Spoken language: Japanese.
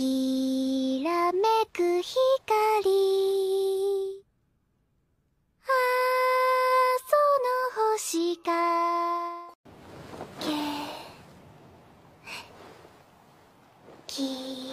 きらめく光あその星がけき